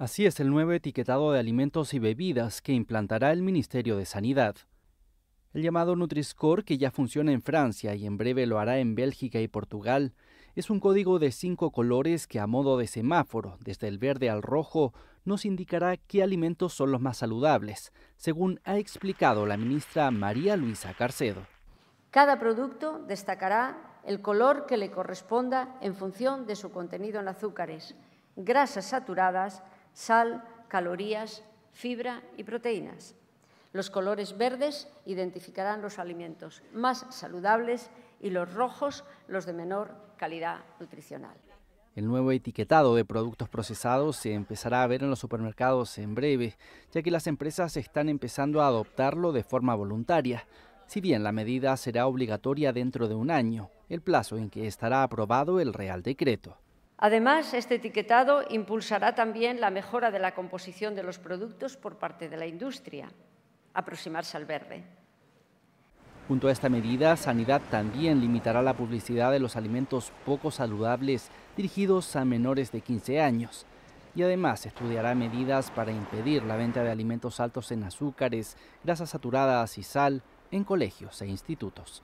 Así es el nuevo etiquetado de alimentos y bebidas que implantará el Ministerio de Sanidad. El llamado Nutri-Score, que ya funciona en Francia y en breve lo hará en Bélgica y Portugal, es un código de cinco colores que a modo de semáforo, desde el verde al rojo, nos indicará qué alimentos son los más saludables, según ha explicado la ministra María Luisa Carcedo. Cada producto destacará el color que le corresponda en función de su contenido en azúcares, grasas saturadas, sal, calorías, fibra y proteínas. Los colores verdes identificarán los alimentos más saludables y los rojos los de menor calidad nutricional. El nuevo etiquetado de productos procesados se empezará a ver en los supermercados en breve, ya que las empresas están empezando a adoptarlo de forma voluntaria. Si bien la medida será obligatoria dentro de un año, el plazo en que estará aprobado el Real Decreto. Además, este etiquetado impulsará también la mejora de la composición de los productos por parte de la industria, aproximarse al verde. Junto a esta medida, Sanidad también limitará la publicidad de los alimentos poco saludables dirigidos a menores de 15 años. Y además estudiará medidas para impedir la venta de alimentos altos en azúcares, grasas saturadas y sal en colegios e institutos.